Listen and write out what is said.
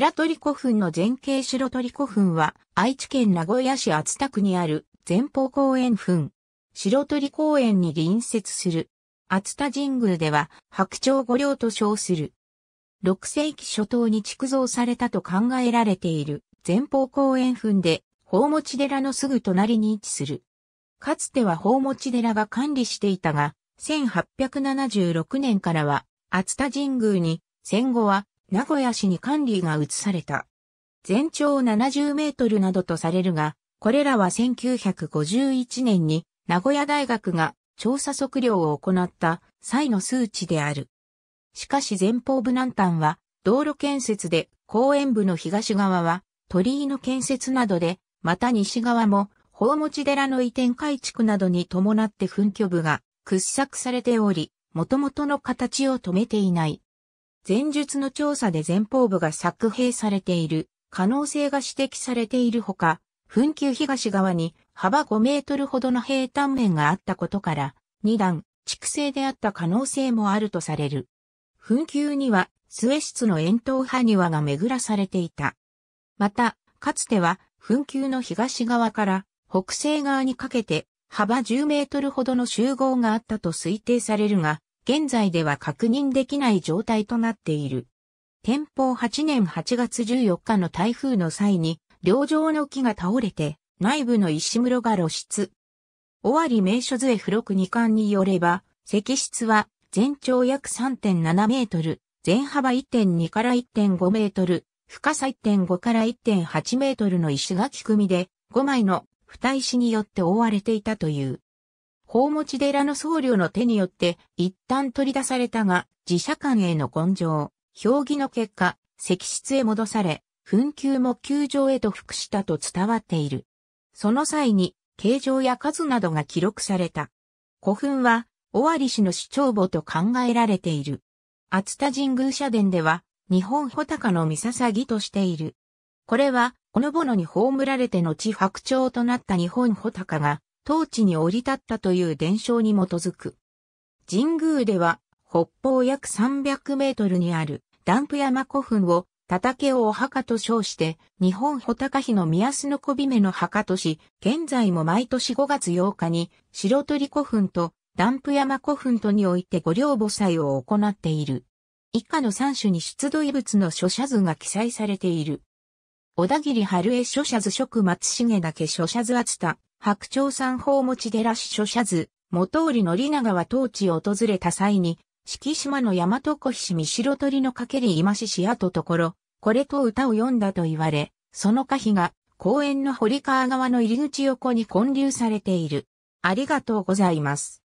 白鳥古墳の前景白鳥古墳は、愛知県名古屋市厚田区にある前方公園墳。白鳥公園に隣接する。厚田神宮では、白鳥御陵と称する。6世紀初頭に築造されたと考えられている前方公園墳で、宝持寺のすぐ隣に位置する。かつては宝持寺が管理していたが、1876年からは、厚田神宮に、戦後は名古屋市に管理が移された。全長70メートルなどとされるが、これらは1951年に名古屋大学が調査測量を行った際の数値である。しかし前方部南端は道路建設で公園部の東側は鳥居の建設などで、また西側も宝持寺の移転改築などに伴って噴虚部が掘削されており、元々の形を止めていない。前述の調査で前方部が作兵されている可能性が指摘されているほか、墳丘東側に幅5メートルほどの平坦面があったことから、2段、蓄成であった可能性もあるとされる。墳丘には、末室の円筒派庭が巡らされていた。また、かつては、墳丘の東側から北西側にかけて、幅10メートルほどの集合があったと推定されるが、現在では確認できない状態となっている。天保8年8月14日の台風の際に、両上の木が倒れて、内部の石室が露出。尾張名所図絵付録2巻によれば、石室は全長約3.7メートル、全幅1.2から1.5メートル、深さ1.5から1.8メートルの石垣組で、5枚の蓋石によって覆われていたという。宝持寺の僧侶の手によって一旦取り出されたが、自社間への根性、評議の結果、石室へ戻され、紛糾も球場へと服したと伝わっている。その際に、形状や数などが記録された。古墳は、尾張氏の市長墓と考えられている。熱田神宮社殿では、日本穂高の三笹木としている。これは、このぼのに葬られて後白鳥となった日本穂高が、当地に降り立ったという伝承に基づく。神宮では、北方約300メートルにある、ダンプ山古墳を、畑をお墓と称して、日本穂高日の宮須の小姫の墓とし、現在も毎年5月8日に、白鳥古墳と、ダンプ山古墳とにおいて御両母祭を行っている。以下の3種に出土遺物の書写図が記載されている。小田切春江書写図職松重岳諸書写図厚田、白鳥山宝持寺諸書写図、元織利長は当地を訪れた際に、四季島の大和小菱見白鳥のかけり今ししあとところ、これと歌を詠んだと言われ、その歌碑が公園の堀川側の入り口横に建立されている。ありがとうございます。